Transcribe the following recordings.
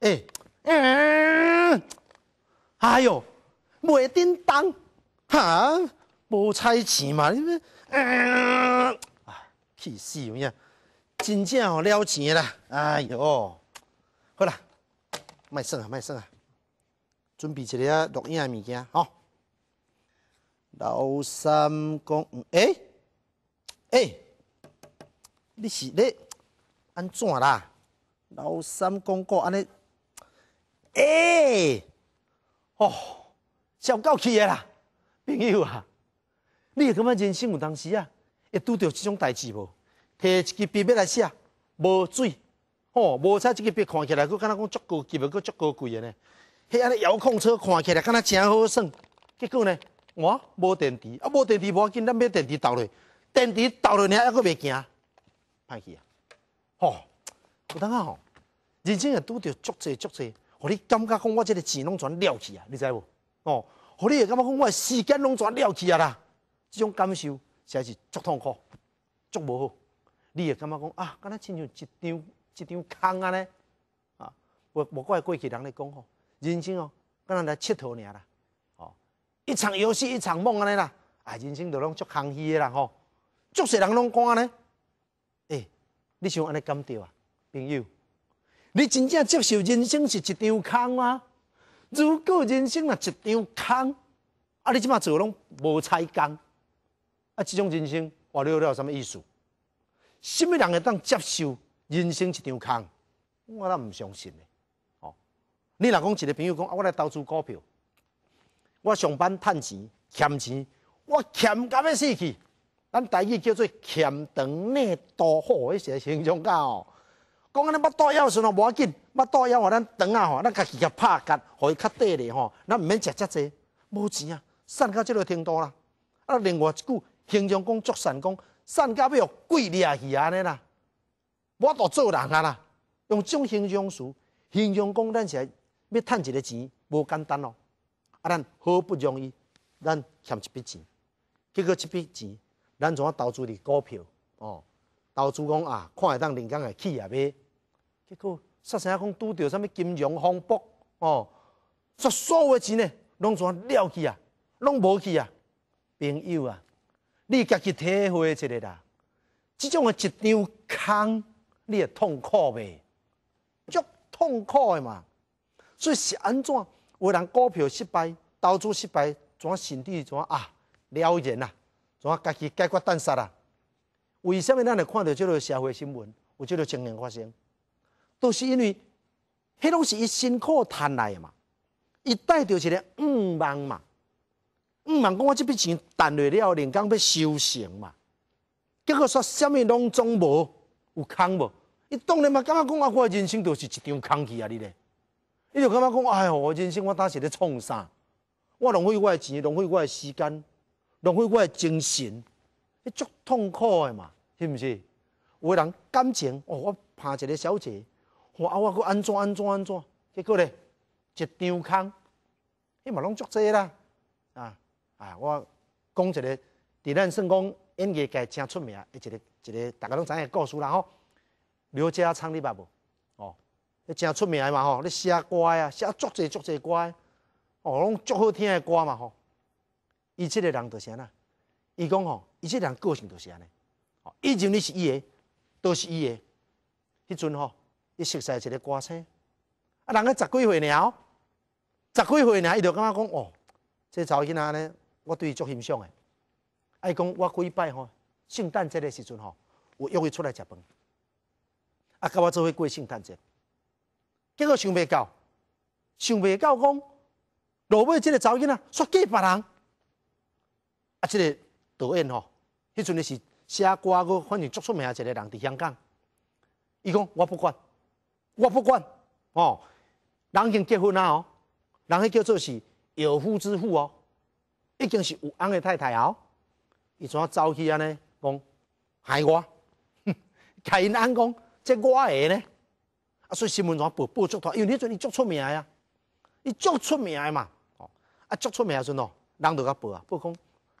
哎，哎，哎呦，袂叮当，哈，无猜钱嘛，你哎，气死我呀！真正哦了钱啦，哎呦，好啦，卖算啊，卖算啊，准备一个录音的物件吼。老三讲，哎，哎，你是咧安怎啦？老三公告安尼，诶，哦，笑到气啦，朋友啊，你感觉人生有当时啊，会拄着即种代志无？摕一个笔要来写，无水，哦，无彩即个笔看起来，佮若讲足够，级的，够足够贵的呢。迄安尼遥控车看起来，敢若真好耍，结果呢，我无电池，啊无电池无要紧，咱买电池倒去，电池倒落呢，还佫袂惊，歹去啊，哦，有当啊吼。人生也拄着足侪足侪，互你感觉讲我即个钱拢全了去啊，你知无？哦，互你会感觉讲我时间拢全了去啊啦，即种感受实在是足痛苦、足无好。你会感觉讲啊，敢若亲像一张一张空安尼，啊，无无怪过去人来讲吼，人生哦，敢若来佚佗尔啦，哦，一场游戏一场梦安尼啦，啊，人生就拢足空虚的啦吼，足许人拢讲安尼。诶，你想安尼感觉啊，朋友。你真正接受人生是一张空吗？如果人生若是一张空，啊你即马做拢无采工，啊即种人生活了了什么意思？甚么人会当接受人生一张空？我那毋相信的。哦，你若讲一个朋友讲啊，我来投资股票，我上班趁钱，欠钱，我欠甲要死去，咱台语叫做欠长内多好，是些形象哦。讲安尼，冇多药个时吼无要紧，冇多药话，咱肠仔吼，咱家己甲拍甲，互伊较短咧吼，咱毋免食遮济，无钱啊，散到即个程度啦。啊，另外一句形象讲作，善讲，散到要贵啲啊，是安尼啦。我都做人啊啦，用种形象词，形象讲咱是要趁一个钱，无简单咯。啊，咱好不容易，咱欠一笔钱，结果一笔钱，咱怎啊投资伫股票，哦，投资讲啊，看会当人工诶起啊，咩？个煞声讲拄着啥物金融风暴哦，煞所有钱呢，拢全了去啊，拢无去啊，朋友啊，你家己体会一下啦。即种诶一张空，你痛苦未？足痛苦嘛。所以是安怎为人股票失败、投资失败，怎身体怎啊了然啊？怎家己解决单杀啊？为什么咱会看到即个社会新闻有即个情形发生？都是因为，迄拢是伊辛苦赚来嘛，伊带着一个五万嘛，五万讲我即笔钱赚来了后，连讲要修行嘛，结果说什物拢总无有空无，伊当然嘛，感觉讲我人生就是一场空去啊！你咧，伊就感觉讲，哎哟，我人生我当时咧创啥？我浪费我的钱，浪费我的时间，浪费我的精神，你足痛苦的嘛，是毋是？有个人感情哦，我怕一个小姐。我啊，我阁安怎安怎安怎？结果咧，一张空，迄嘛拢足这啦啊啊！我讲一个伫咱算讲演艺界真出名，一个一个大家拢知影故事啦吼。刘家昌你捌无？哦，真出名诶嘛吼，你写歌啊，写足济足济歌，哦，拢足好听诶歌嘛吼。伊即个人着安尼，伊讲吼，伊即个人个性着安尼，哦，以前你是伊诶，都是伊诶迄阵吼。伊熟悉一个歌星，啊，人个十几岁鸟，十几岁鸟，伊就感觉讲哦，这某音仔呢？我对伊足欣赏诶。啊，伊讲我几摆吼，圣诞节的时阵吼，有约伊出来食饭，啊，甲我做伙过圣诞节。结果想未到，想未到讲，落尾即个查某囝仔煞几别人，啊，即个导演吼，迄阵是写歌，个，反正足出名一个人伫香港。伊讲我不管。我不管，哦，人已经结婚了，哦，人迄叫做是有夫之妇哦，已经是有翁的太太哦，伊怎啊走去安尼讲害我，甲因翁讲即我的呢，啊所以新闻怎报报出大，因为迄阵伊足出名呀，伊足出名的嘛，哦，啊足出名的阵哦，人都甲报啊，报讲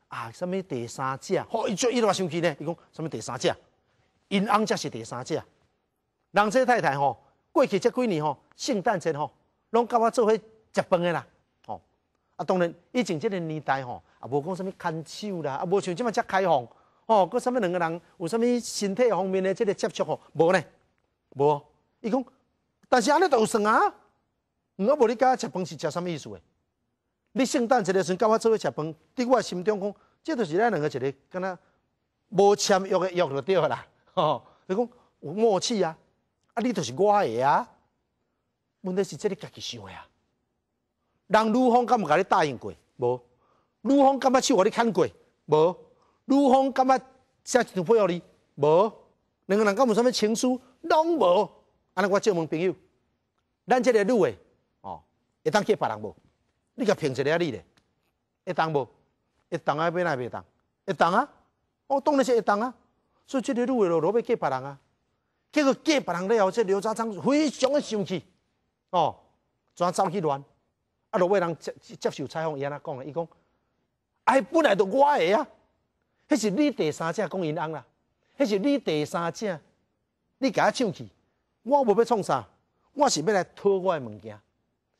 啊，什么第三者，吼伊就伊落生气呢，伊讲什么第三者，因翁才是第三者，人这太太吼。过去这几年吼，圣诞节吼，拢甲我做伙食饭诶啦，吼。啊，当然以前这个年代吼，啊，无讲什么牵手啦，啊，无像即么遮开放，哦，搁什么两个人有什么身体方面诶这个接触吼，无咧无。伊讲，但是安尼都有算啊，我无你我食饭是食什么意思诶？你圣诞节的时阵甲我做伙食饭，伫我心中讲，这著是咱两个一个敢若无签约约就对啦，吼。伊讲有默契啊。啊！你就是我的啊！问题是：这里家己想啊。人女方敢唔甲你答应过？无？女方敢唔敢去我哩看过？无？女方敢唔敢写情书俾我哩？无？两个人敢唔敢写情书？拢无！啊！那我借问朋友，咱这个女的哦，会当嫁别人无？你甲评一力啊！你咧，会当无？会当阿变哪一当？会当啊？哦，当然是会当啊！所以这个女的罗罗贝结巴人啊！结果隔别人了以后，这刘家昌非常的生气，哦，专走去乱。啊，如果人接接受采访，伊安那讲了，伊讲，哎，本来都我的啊，迄是你第三者讲因翁啦，迄是你第三者，你搞啊臭气，我无要创啥，我是要来偷我的物件，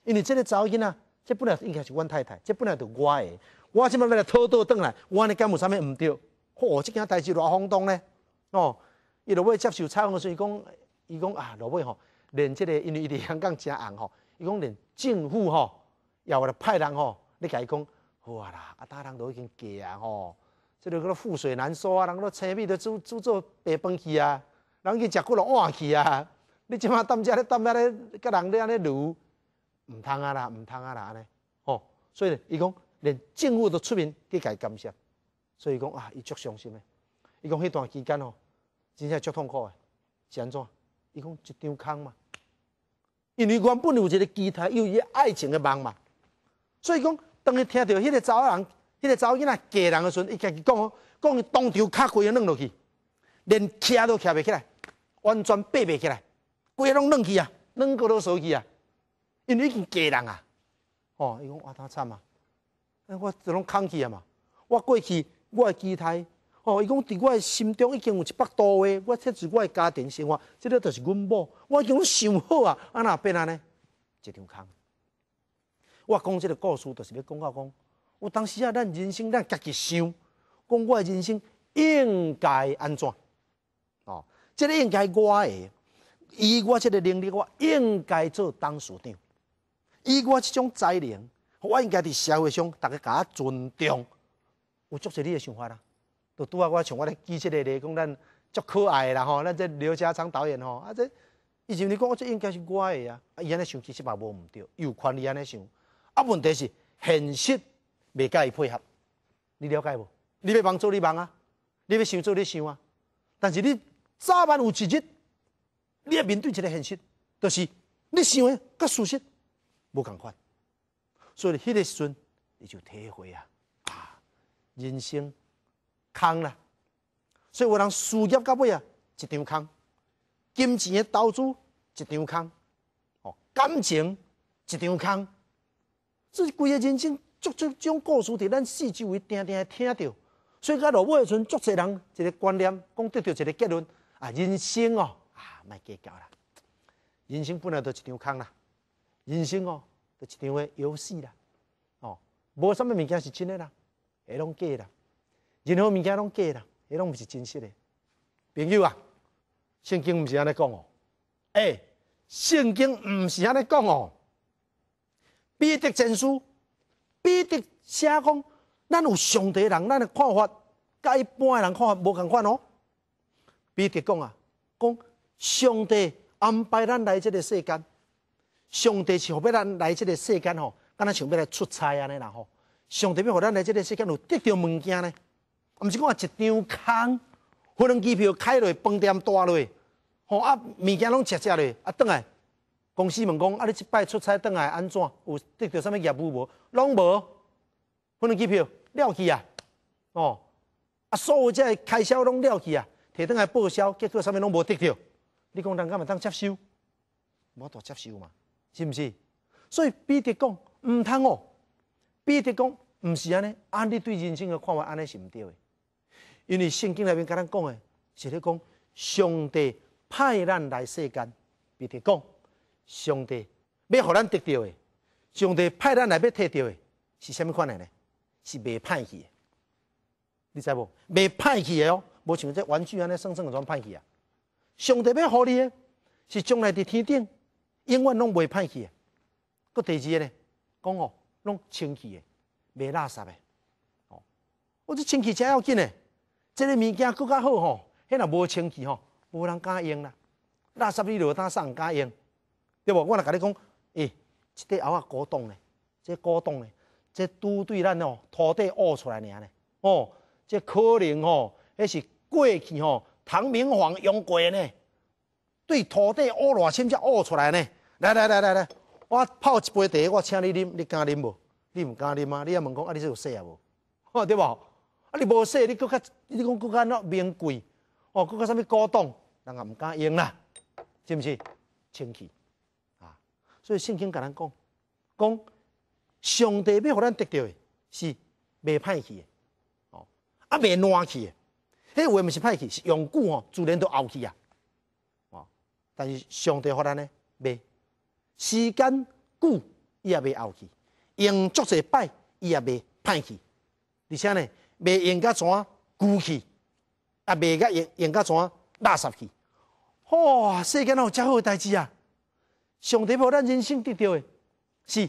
因为这个糟因啊，这本来应该是阮太太，这本来都我的，我即么要来偷倒转来？我安尼干有啥物毋对？哦，即件代志偌轰动嘞，哦。伊落尾接受采访，所伊讲，伊讲啊，落尾吼连即个因为伊伫香港真红吼，伊讲连政府吼也话来派人吼，你伊讲好啊啦，啊，大人都已经嫁啊吼，即条个覆水难收啊，人个青米都煮做白饭去啊，人去食骨落碗去啊，你即马担遮，咧担遮咧，甲人咧安尼撸，毋通啊啦，毋通啊啦安尼，吼，所以伊讲连政府都出面去伊感谢，所以讲啊，伊足伤心诶，伊讲迄段期间吼。真正足痛苦诶，是安怎？伊讲一张空嘛，因为原本有一个吉伊有一个爱情诶梦嘛。所以讲，当伊听到迄个查某人、迄个查某囡仔嫁人诶时阵，伊家己讲，讲伊当场脚柜啊扔落去，连徛都徛袂起来，完全爬袂起来，规个拢扔去啊，扔过都手去啊，因为已经嫁人啊。哦，伊讲哇，太惨啊！我只拢空起啊嘛，我过去我诶吉他。哦，伊讲伫我诶心中已经有一百多位。我设住我诶家庭生活，即个著是阮某。我已经想好啊，安那变安尼一张空。我讲即个故事，著是要讲到讲，我当时啊，咱人生咱家己想，讲我诶人生应该安怎？哦，即个应该我诶，以我即个能力，我应该做董事长；以我即种才能，我应该伫社会上，个甲我尊重。有足是你诶想法啦。都，我像我咧机即个咧，讲，咱足可爱啦吼，咱这刘家昌导演吼，啊这以前你讲我应该是我的啊，伊安尼想其实也无毋对，有权利安尼想，啊，问题是现实未甲伊配合，你了解无？你要帮助你帮啊，你要想做你想啊，但是你早晚有一日，你要面对一个现实，就是你想的甲舒适，无共款，所以迄个时阵你就体会啊，人生。空啦，所以有人事业到尾啊，一张空；金钱的投资，一张空；哦，感情，一张空。这规个人生，足足种故事，伫咱四周围定定听着。所以讲，老外阵，足侪人一个观念，讲得到一个结论：啊，人生哦，啊，卖计较啦，人生本来都一张空啦，人生哦，都一场个游戏啦，哦，无啥物物件是真个啦，下拢假啦。任何物件拢假啦，迄拢毋是真实的。朋友啊，圣经毋是安尼讲哦，哎，圣经毋是安尼讲哦。彼得前书，彼得写讲，咱有上帝人咱的看法，甲一般嘅人看法无共款哦。彼得讲啊，讲上帝安排咱来即个世间，上帝是欲咱来即个世间吼？干那像要来出差安尼啦吼？上帝欲互咱来即个世间有得着物件呢？毋是讲一张空，飞能机票开落，饭店大落，吼啊，物件拢食食嘞，啊，倒来，公司问讲，啊，你即摆出差倒来安怎？有得着啥物业务无？拢无，可能机票了去啊，哦，啊，所有遮开销拢了去啊，提倒来报销，结果啥物拢无得着，你讲人敢咪当接受？无大接受嘛，是毋是？所以彼得讲毋通哦，彼得讲毋是安尼，安尼对人生的看法安尼是毋对的。因为圣经内面甲咱讲的，是咧讲，上帝派咱来世间，比地讲，上帝要互咱得到的，上帝派咱来要摕到的，是啥物款的呢？是袂叛去的，你知无？袂叛去的哦，无像这玩具安尼，生算个全叛气啊！上帝要互你，是将来伫天顶，永远拢袂叛去的。个第二个呢，讲哦，拢清气的，袂垃圾的。哦，我这清气真要紧个。这个物件更较好吼，迄若无清气吼，无人敢用啦。垃圾你落单送敢用，对无？我若甲你讲，哎，即块阿瓦古董咧，这古董咧，这拄对咱哦土地挖出来尔咧，哦，这可能哦，迄是过去哦，唐明皇用过呢，对土地屙偌深才挖出来呢。来来来来来，我泡一杯茶，我请你啉，你敢啉无？你毋敢啉吗？你要问讲啊，你说有说啊无？哦，对无？啊！你无说，你搁较你讲搁较若名贵哦，搁较啥物高档，人也毋敢用啦，是毋是？清气啊！所以圣经甲咱讲，讲上帝要互咱得着诶，是未歹去诶，哦，啊未烂去诶。有诶毋是歹去，是用久哦，自然都熬去啊。哦，但是上帝互咱呢，未时间久，伊也未熬去；用足侪摆伊也未歹去，而且呢。未用甲怎丢去，也未甲用用甲怎垃圾去。哇，世间若有遮好的代志啊！上帝保咱人生得着的，是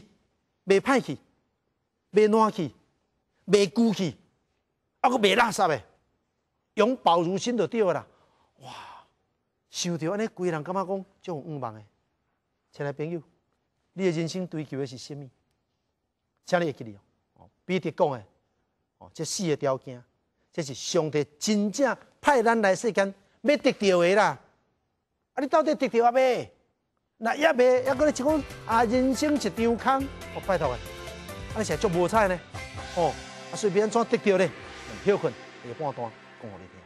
未歹去，未烂去，未孤去，抑佫未垃圾的，永保如新就对啦。哇，想着安尼，规人感觉讲种有唔忙的？亲爱朋友，你的人生追求的是啥物？请你记住哦，比提讲诶。哦，这四个条件，这是上帝真正派咱来世间要得到的啦。啊，你到底得到还未？那也未，还搁咧，即款啊，人生一场空，拜托个。啊，你是足无彩呢？哦，啊，随便安怎得到咧？要看下半段讲我你听。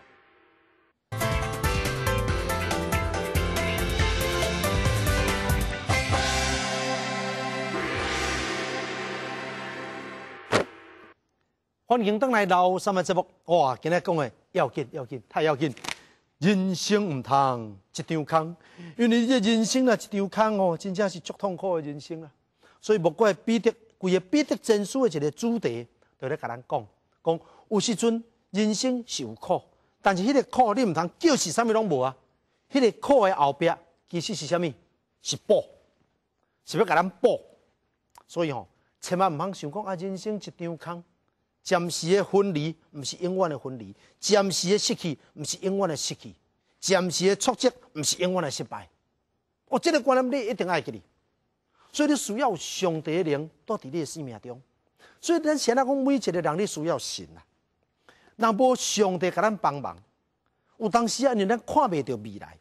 欢迎登来《到三万节目，哇！今日讲的要紧，要紧，太要紧。人生唔通一场空，因为这人生啊，一场空哦，真正是足痛苦的人生啊。所以，莫怪彼得，规个彼得真书的一个主题，就咧甲咱讲，讲有时阵人生是有苦，但是迄个苦你唔通叫是啥物拢无啊？迄个苦的后壁其实是啥物？是报，是要甲咱报。所以吼，千万唔通想讲啊，人生一场空。暂时的分离，毋是永远的分离；暂时的失去，毋是永远的失去；暂时的挫折，毋是永远的失败。我这个观念你一定爱给你，所以你需要上帝的灵，到伫你生命中。所以咱现在讲，每一个人你需要神啊。若无上帝甲咱帮忙，有当时啊，你咱看袂到未来，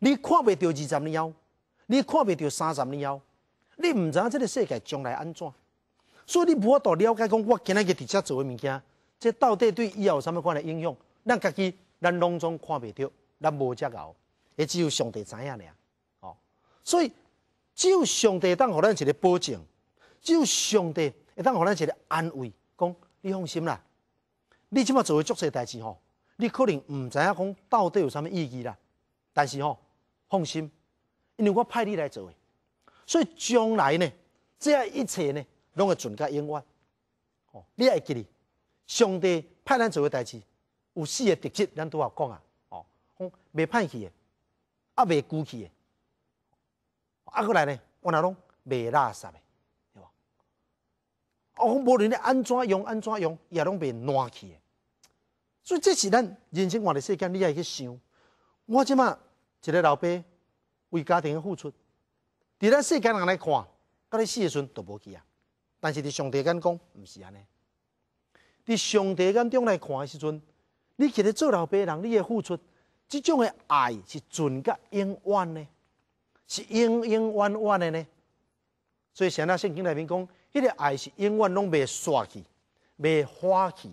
你看袂到二十年后，你看袂到三十年后，你毋知影这个世界将来安怎？所以你无法度了解讲，我今日个直接做诶物件，这到底对以后有啥物款诶影响？咱家己咱拢总看未到，咱无遮敖，也只有上帝知影尔。哦，所以只有上帝当互咱一个保证，只有上帝会当互咱一个安慰，讲你放心啦。你即马做诶足些代志吼，你可能唔知影讲到底有啥物意义啦。但是吼，放心，因为我派你来做，所以将来呢，这一切呢？拢会存则永远，哦，你会记哩。上帝派咱做个代志，有四个特质，咱都好讲啊。哦，未歹去个，啊未孤去个，啊过来呢，我哪拢未垃圾个，对无？我讲无论你安怎样安怎样，也拢未烂去个。所以这是咱人生我的世间，你会去想。我即嘛一个老爸为家庭付出，伫咱世间人来看，你死的时阵都无去啊。但是，伫上帝眼讲毋是安尼。伫上帝间中来看的时阵，你其实做老板人，你也付出，这种的爱是存甲永远的，是永永远远的呢？所以像那圣经内面讲，迄个爱是永远拢未散去、未花去。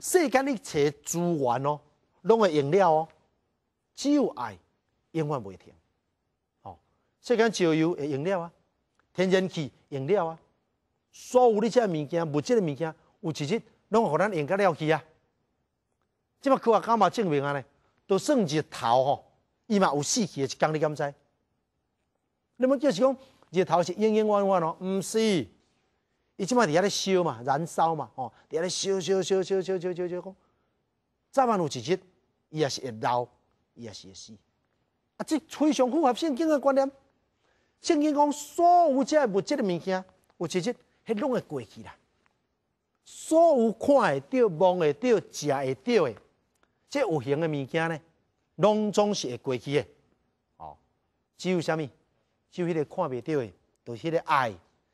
世间一切资源哦，拢会用了哦，只有爱永远不停。哦，世间石油会用了啊，天然气用了啊。所有你这物件物质的物件，有一日拢互咱用甲了去啊！即马科学家嘛证明啊？呢，都算一头吼，伊嘛有死去的，天，你敢知？你们就是讲日头是永永远远哦，毋是？伊即马伫遐咧烧嘛，燃烧嘛，吼，伫遐咧烧烧烧烧烧烧烧烧，讲早晚有一日，伊也是会老，伊也是会死。啊，这非常符合圣经的观念。圣经讲，所有这物质的物件，有一日。迄拢会过去啦。所有看会到、望会到、食会到诶，这有形诶物件呢，拢总是会过去诶。哦，只有虾米？只有迄个看袂到诶，就是迄个爱，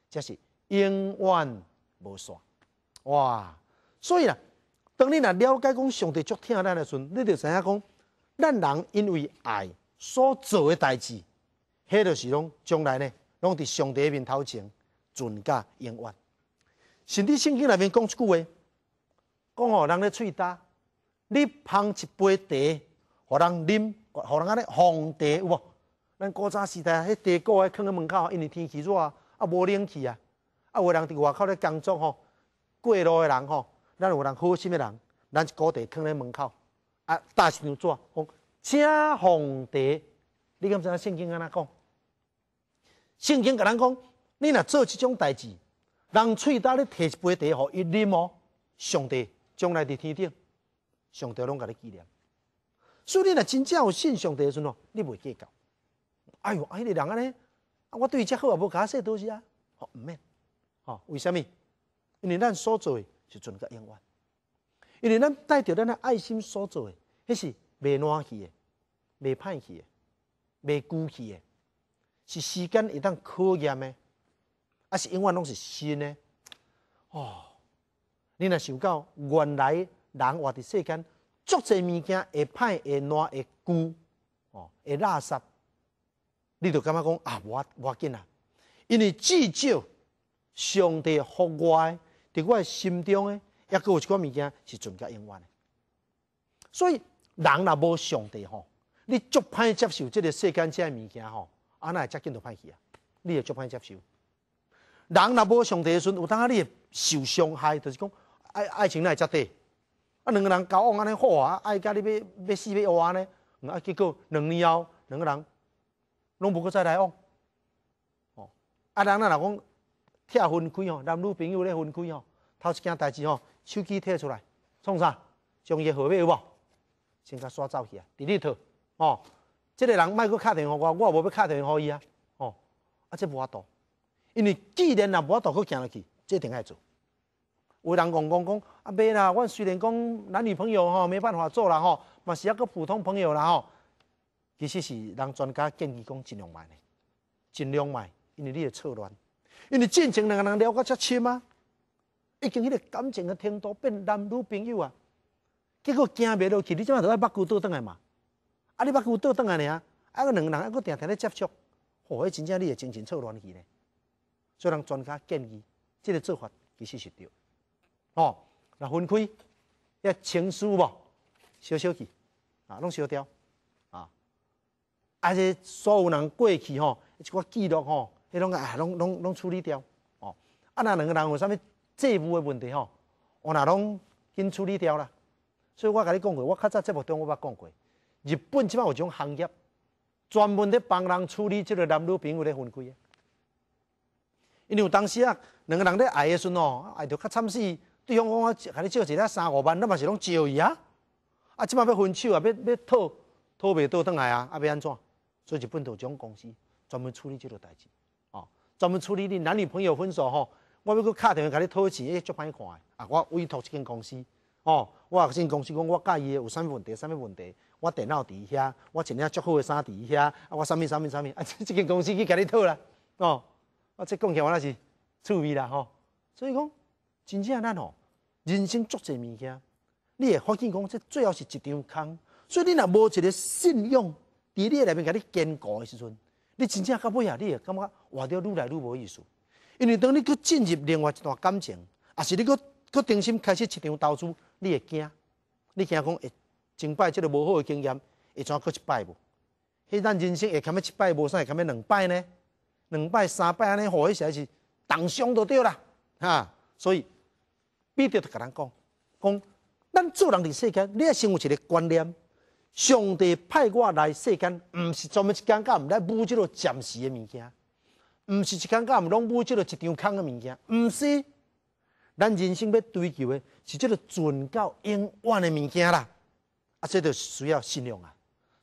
则是永远无煞。哇！所以啦，当你若了解讲上帝足疼咱诶时阵，你就知影讲，咱人因为爱所做诶代志，迄就是讲将来呢，拢伫上帝面头情。存驾永外，甚至圣经内面讲一句话，讲哦，人咧喙焦，你捧一杯茶，互人啉，互人安尼红茶有无？咱古早时代，迄茶锅会放咧门口，因为天气热啊，啊无冷气啊，啊有人伫外口咧工作吼，过路的人吼，咱有人好心诶人，咱一锅茶放咧门口，啊大声做，讲请红茶，你敢影圣经安怎讲？圣经甲咱讲。你若做即种代志，人喙搭咧摕一杯茶互伊啉哦，上帝将来伫天顶，上帝拢甲你纪念。所以你若真正有信上帝的时阵哦，你袂计较。哎哟，啊迄个人安尼，啊我对伊遮好啊，无甲说多些啊，哦毋免，哦为虾米？因为咱所做的是存个永远，因为咱带着咱的爱心所做诶，迄是袂烂去的，袂歹去的，袂孤去的，是时间会当考验的。啊，是永远拢是新的哦。你若想到原来人活伫世间，足济物件会歹、会烂、会旧、哦，会垃圾，你就感觉讲啊？我我紧啊，因为至少上帝福我，伫我诶心中诶，抑佫有一寡物件是存在永远诶。所以人若无上帝吼，你足歹接受即个世间遮物件吼，安那会接近都歹去啊，你也足歹接受。人若无上帝的阵，有当啊，你受伤害，就是讲爱爱情来遮短。啊，两个人交往安尼好啊，爱家你要要死要活呢，啊结果两年后两个人拢无搁再来往。哦，啊人若若讲拆婚开吼，男女朋友咧分开吼，头一件代志吼，手机摕出来，创啥？将伊号码有无？先甲刷走去啊，第二套哦，即个人卖搁敲电话我，我无要敲电话伊啊，哦，啊这无法度。因为既然若无法度去行落去，这定爱做。有人讲讲讲啊，未啦。阮虽然讲男女朋友吼没办法做啦吼，嘛是一个普通朋友啦吼。其实是人专家建议讲尽量买嘞，尽量买，因为你会错乱。因为进前两个人了解遮深啊，已经迄个感情的程度变男女朋友啊。结果行未落去，你即嘛头要腹姑倒转来嘛。啊，你腹姑倒转来尔，啊个两个人啊佫定定咧接触，哦，迄真正你会精情错乱去咧。做人专家建议，这个做法其实是对。哦，那分开，遐情书无，烧烧去，啊，拢烧掉，啊，啊，这所有人过去吼，一寡记录吼，迄拢啊，拢拢拢处理掉，哦，啊，那两个人有啥物债务的问题吼，我那拢紧处理掉啦。所以我甲你讲过，我较早节目中我捌讲过，日本即摆有种行业，专门咧帮人处理即个男女朋友咧分开。因为有当时啊，两个人在爱的时阵哦，爱得较惨死，对方讲我喊你借一个三五万，你嘛是拢借伊啊。啊，即马要分手啊，要要讨讨袂到倒来啊，啊要安怎？以日本有一种公司，专门处理即种代志，哦，专门处理你男女朋友分手吼，我要去打电话，甲你讨钱，迄足歹看的。啊，我委托一间公司，哦，我间公司讲我介意的有啥问题，啥物问题，我电脑伫遐，我证件足好，的三伫遐，啊，我啥物啥物啥物，啊，即间公司去甲你讨啦，哦。啊，这讲起来我那是趣味啦吼，所以讲真正咱吼，人生足济物件，你会发现讲这最后是一场空。所以你若无一个信用，伫你内面甲你坚固的时阵，你真正到尾啊，你会感觉活着愈来愈无意思。因为当你去进入另外一段感情，啊，是你去去重新开始一场投资，你会惊，你惊讲会前摆即个无好的经验，会再搁一摆无？迄咱人生会堪一摆，无啥会堪两摆呢？两百三百安尼互一时是重伤都对啦，哈！所以，必须同个人讲，讲咱做人伫世间，你也先有一个观念：上帝派我来世间，毋是专门一是讲毋来捕即落暂时嘅物件，毋是一讲讲，毋拢捕即落一张空嘅物件，毋是咱人生要追求的是即个存到永远的物件啦。啊，这就需要信仰啊，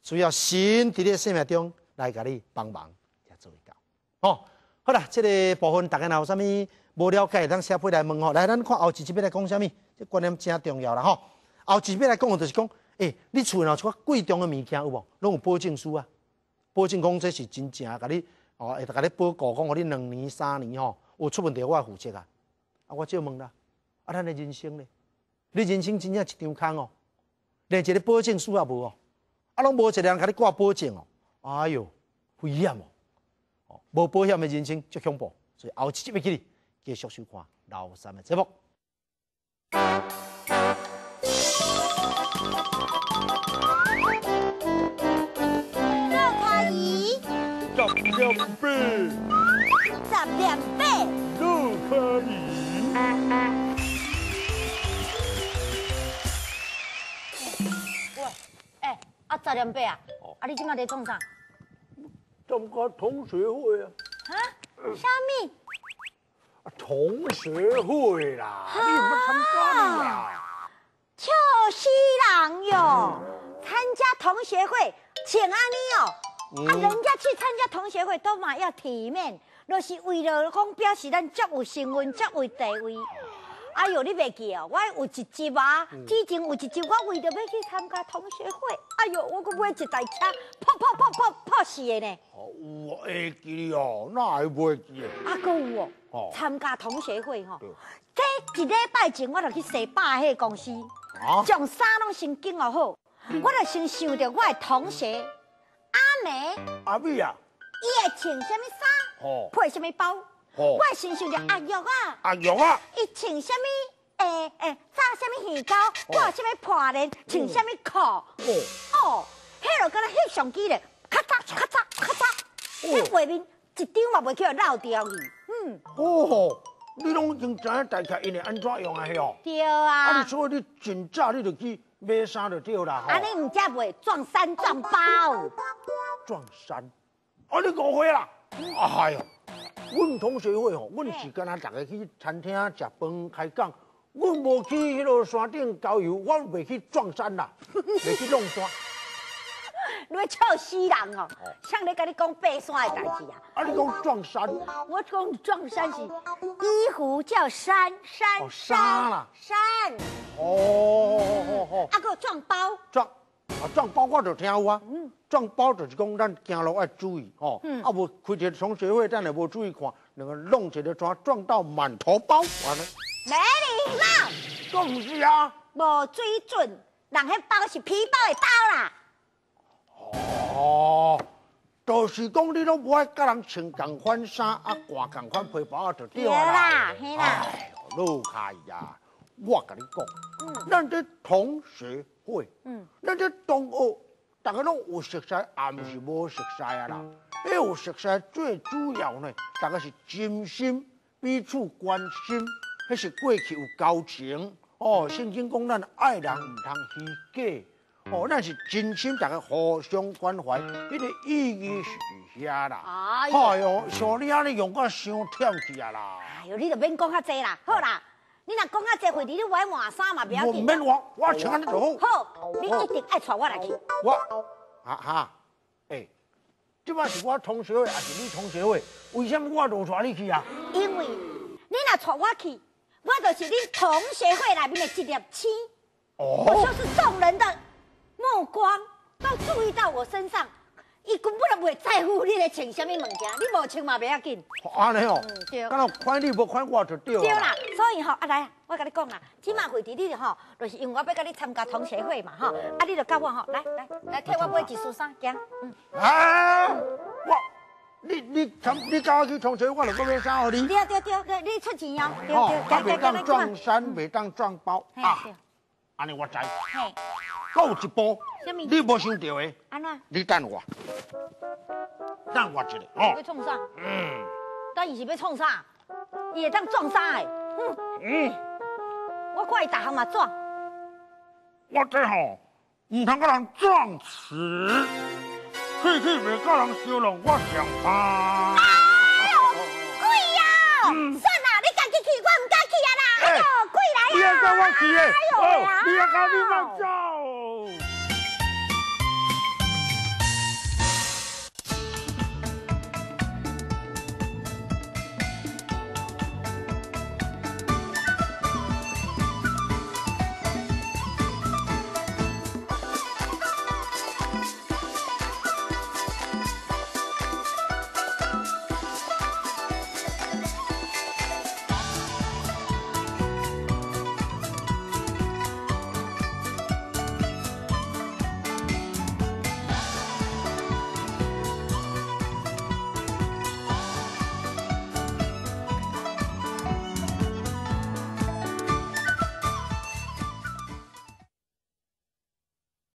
需要神伫咧生命中来给你帮忙。哦，好啦，这个部分大家若有啥物无了解，咱下回来问吼。来，咱看后一集要来讲啥物，这观念真重要啦吼。后一集要来讲的就是讲，哎，你内有一寡贵重诶物件有无？拢有保证书啊，保证讲这是真正，甲你哦，会甲你报告讲，互你两年三年吼，有出问题我负责啊。啊，我借问啦，啊，咱诶人生咧，你人生真正一场空哦，连一个保证书也无哦，啊，拢无一个人甲你挂保证哦，哎哟，危险哦。无保险的人生最恐怖，所以后期要记哩，继续收看老三的节目。赵阿姨，十两倍，十两倍，赵阿姨。喂，哎，阿十两倍啊？哦，阿你今嘛在种啥？什么同学会啊？啊，小蜜，同学会啦，你不参加的呀？笑死人哟！参加同学会，请安尼哦，啊，人家去参加同学会都嘛要体面，若是为了讲表示咱较有身份较有地位。哎呦，你袂记哦，我有一集啊，之前有一集，我为着要去参加同学会，哎呦，我阁买一台车，破破破破破死的呢。有啊，会记哦，哪会袂记诶？啊，阁有哦，参加同学会吼，这一礼拜前我著去洗百货公司，将衫拢先拣落好，我著先想着我的同学阿美、阿美啊，伊会穿么衫哦，配什么包。我先穿着阿肉啊，阿肉啊！伊穿什么，诶诶，扎什么耳高，挂什么破链，穿什么裤？哦，哦，迄落敢若翕相机咧，咔嚓咔嚓咔嚓，这画面一张嘛袂去落掉去。嗯。哦，你拢已经知影大概因会安怎用啊？迄哦，对啊。啊，你所以你真早你就去买衫就对啦。啊，你毋则袂撞衫撞包。撞衫？哦，你误会啦。哎呦。阮同学会吼，阮是跟他大个去餐厅食饭开讲，阮无去迄落山顶郊游，我未去撞山啦，未 去弄山。你笑死人哦，像嚟跟你讲爬山的代志啊，啊你讲撞山，我讲撞山是衣服叫山山山啦，山哦哦哦哦，啊给我撞包撞。撞包我就听有啊，嗯，撞包就是讲咱行路要注意吼，啊无开车从学会，咱也无注意看，两个弄一个船撞到满头包，完了。没礼貌。这不是啊。无水准，人迄包是皮包的包啦。哦，就是讲你拢不爱甲人穿同款衫，啊挂同款皮包，啊就掉啦。是啦，嘿啦。老开呀，我跟你讲，嗯，咱的同学。会，嗯，那咧同学，大家拢有熟悉，也毋是无熟悉啊啦。诶，有熟悉最主要呢，大家是真心彼此关心，迄是过去有交情哦。圣经讲咱爱人毋通虚假，哦，咱是真心大家互相关怀，伊个意义是遐啦。哎呦，小李啊，你用过伤舔起啊啦。哎呦，你着免讲遐济啦，好啦。你若讲啊，这回你歪毛啥嘛不要紧。我没歪，我请俺的走。好，你一定爱带我来去。我啊哈，哎，这摆是我同学会，也是你同学会，为什么我都要带你去啊？因为你若带我去，我就是你同学会里面的焦点星。哦。我就是众人的目光都注意到我身上。伊根本就袂在乎你咧穿啥物物件，你无穿嘛袂要紧。安尼哦，对，敢若看你无看我就对对啦，所以吼，啊来，我甲你讲啦，即马会帖你吼，就是因为我要甲你参加同学会嘛吼，啊，你就教我吼，来来来替我买几梳衫，行？嗯。啊！我你你同你教我去同学会，我就不买衫给你。对对对，你出钱哦。哦，不当撞衫，不当撞包。啊。阿尼我知，嘿，够一波，你无想到诶，安怎？你等我，等我一下，哦。要创啥？嗯。当伊是要创啥？伊会当撞啥诶？嗯。嗯。我看伊逐项嘛撞。我得吼，唔通甲人撞死，气气未甲人烧了，我上怕。贵呀！算啦，你家己去，我唔敢去啊啦。哎呦！你要搞忘记，哦，你要搞迷茫。